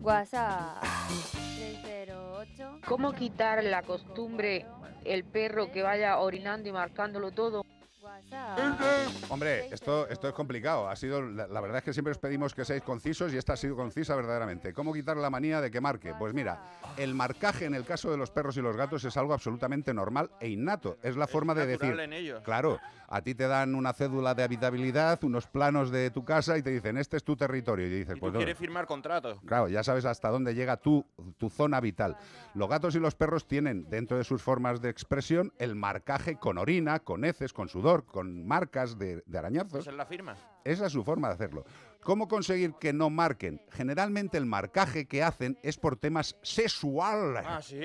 WhatsApp ah. ¿Cómo quitar la costumbre el perro que vaya orinando y marcándolo todo? Hombre, esto, esto es complicado. Ha sido, la, verdad es que siempre os pedimos que seáis concisos y esta ha sido concisa verdaderamente. ¿Cómo quitar la manía de que marque? Pues mira, el marcaje en el caso de los perros y los gatos es algo absolutamente normal e innato. Es la forma de decir. Claro a ti te dan una cédula de habitabilidad, unos planos de tu casa y te dicen, este es tu territorio. Y dices, pues quieres firmar contrato. Claro, ya sabes hasta dónde llega tu, tu zona vital. Los gatos y los perros tienen dentro de sus formas de expresión el marcaje con orina, con heces, con sudor, con marcas de, arañazos. Esa es la firma. Esa es su forma de hacerlo. ¿Cómo conseguir que no marquen? Generalmente el marcaje que hacen es por temas sexuales. ¿Ah, sí?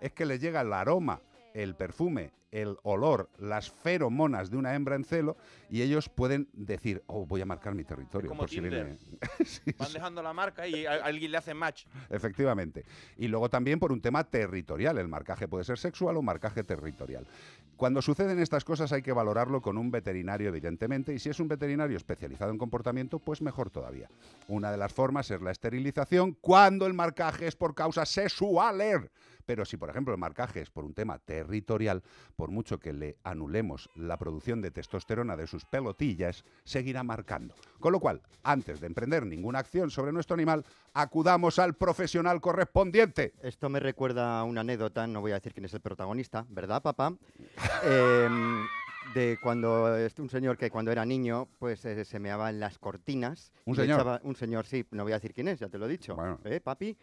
Es que les llega el aroma, el perfume, el olor, las feromonas de una hembra en celo y ellos pueden decir, oh, voy a marcar mi territorio. por si viene... Van dejando la marca y alguien le hace match. Efectivamente. Y luego también por un tema territorial. El marcaje puede ser sexual o marcaje territorial. Cuando suceden estas cosas hay que valorarlo con un veterinario, evidentemente, y si es un veterinario especializado en comportamiento, pues mejor todavía. Una de las formas es la esterilización cuando el marcaje es por causa sexuales. Pero si, por ejemplo, el marcaje es por un tema territorial, por mucho que le anulemos la producción de testosterona de sus pelotillas, seguirá marcando. Con lo cual, antes de emprender ninguna acción sobre nuestro animal, acudamos al profesional correspondiente. Esto me recuerda una anécdota, no voy a decir quién es el protagonista, ¿verdad, papá? Em, de cuando este, un señor que cuando era niño pues eh, se meaba en las cortinas. ¿Un señor? un señor, sí, no voy a decir quién es, ya te lo he dicho. ¿Eh, papi?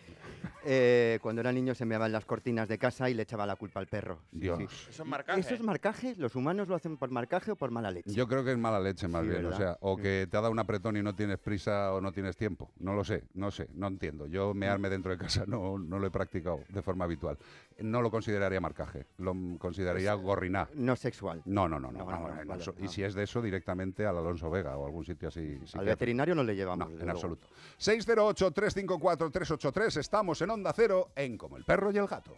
Eh, cuando era niño se meaba en las cortinas de casa y le echaba la culpa al perro. Sí, Dios. ¿Eso es marcaje? los humanos lo hacen por marcaje o por mala leche. Yo creo que es mala leche más bien, o sea, o mm. que te ha dado un apretón y no tienes prisa o no tienes tiempo. No lo sé, no sé, no entiendo. Yo me mm. mearme dentro de casa no, no lo he practicado de forma habitual. No lo consideraría marcaje, lo consideraría pues, gorriná. No sexual. no, no. no y si es de eso, directamente al Alonso Vega o algún sitio así. al veterinario no le llevamos. en absoluto. 608-354-383. Estamos en Onda Cero en Como el Perro y el Gato.